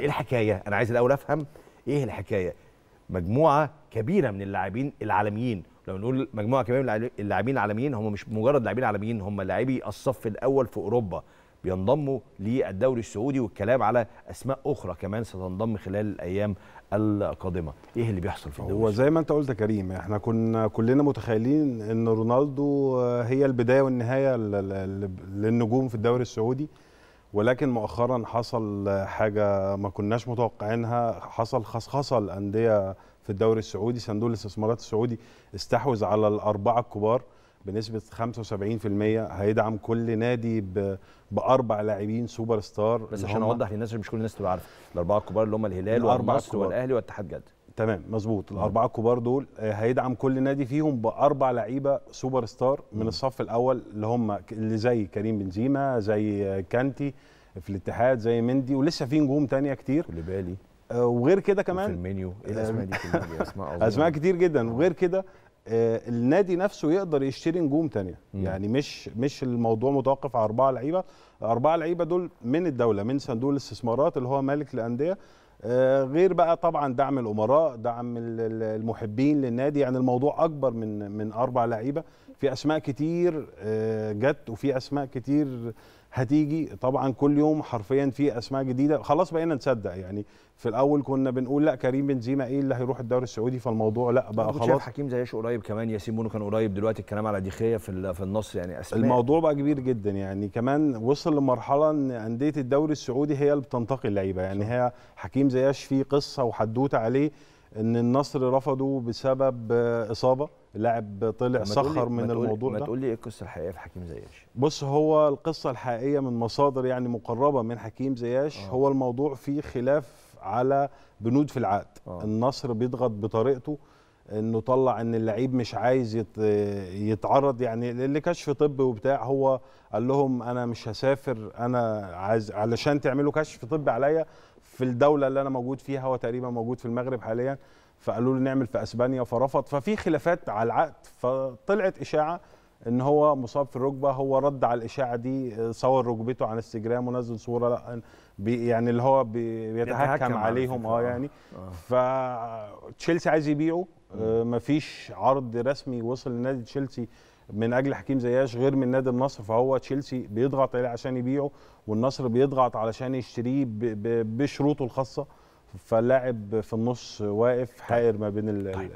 ايه الحكايه انا عايز الاول افهم ايه الحكايه مجموعه كبيره من اللاعبين العالميين لو نقول مجموعه كبيره من اللاعبين العالميين هم مش مجرد لاعبين عالميين هم لاعبي الصف الاول في اوروبا بينضموا للدوري السعودي والكلام على اسماء اخرى كمان ستنضم خلال الايام القادمه ايه اللي بيحصل في هو زي ما انت قلت يا كريم احنا كنا كلنا متخيلين ان رونالدو هي البدايه والنهايه للنجوم في الدوري السعودي ولكن مؤخرا حصل حاجه ما كناش متوقعينها حصل خصخصه الانديه في الدوري السعودي صندوق الاستثمارات السعودي استحوذ على الاربعه الكبار بنسبه 75% هيدعم كل نادي باربع لاعبين سوبر ستار بس عشان اوضح للناس مش كل الناس تبقى عارفه الاربعه الكبار اللي هم الهلال والنصر والاهلي واتحاد جده تمام مظبوط الاربعه الكبار دول آه، هيدعم كل نادي فيهم باربع لعيبه سوبر ستار من الصف الاول اللي هم اللي زي كريم بنزيما زي كانتي في الاتحاد زي مندي ولسه في نجوم تانية كتير بالي آه، وغير كده كمان في المنيو ايه آه، الاسماء دي في المنيو اسماء اسماء كتير جدا وغير كده النادي نفسه يقدر يشتري نجوم تانية يعني مش مش الموضوع متوقف على اربعه لعيبه الاربعه لعيبه دول من الدوله من صندوق الاستثمارات اللي هو مالك الانديه آه، غير بقى طبعا دعم الامراء دعم المحبين للنادي يعني الموضوع اكبر من من اربع لعيبه في اسماء كتير آه، جت وفي اسماء كتير هتيجي طبعا كل يوم حرفيا في اسماء جديده خلاص بقينا نصدق يعني في الاول كنا بنقول لا كريم بنزيما ايه اللي هيروح الدوري السعودي فالموضوع لا بقى خلاص حكيم زياش قريب كمان ياسين بونو كان قريب دلوقتي الكلام على ديخيه في في النصر يعني اسماء الموضوع بقى كبير جدا يعني كمان وصل بتوصل لمرحله ان انديه الدوري السعودي هي اللي بتنتقي اللعيبه يعني هي حكيم زياش في قصه وحدوته عليه ان النصر رفضه بسبب اصابه اللاعب طلع سخر من الموضوع ده ما تقول لي ايه القصه الحقيقيه في حكيم زياش بص هو القصه الحقيقيه من مصادر يعني مقربه من حكيم زياش أوه. هو الموضوع فيه خلاف على بنود في العقد أوه. النصر بيضغط بطريقته انه طلع ان اللعيب مش عايز يتعرض يعني لكشف طبي وبتاع هو قال لهم انا مش هسافر انا عايز علشان تعملوا كشف طبي عليا في الدوله اللي انا موجود فيها هو تقريبا موجود في المغرب حاليا فقالوا له نعمل في اسبانيا فرفض ففي خلافات على العقد فطلعت اشاعه ان هو مصاب في الركبه هو رد على الاشاعه دي آه، صور ركبته على انستجرام ونزل صوره بي يعني اللي هو بيتهكم عليهم آه،, اه يعني آه. فتشيلسي عايز يبيعه مفيش عرض رسمي وصل لنادي تشيلسي من اجل حكيم زياش غير من نادي النصر فهو تشيلسي بيضغط عليه عشان يبيعه والنصر بيضغط علشان يشتريه بشروطه الخاصه فاللاعب في النص واقف طيب. حائر ما بين ال طيب.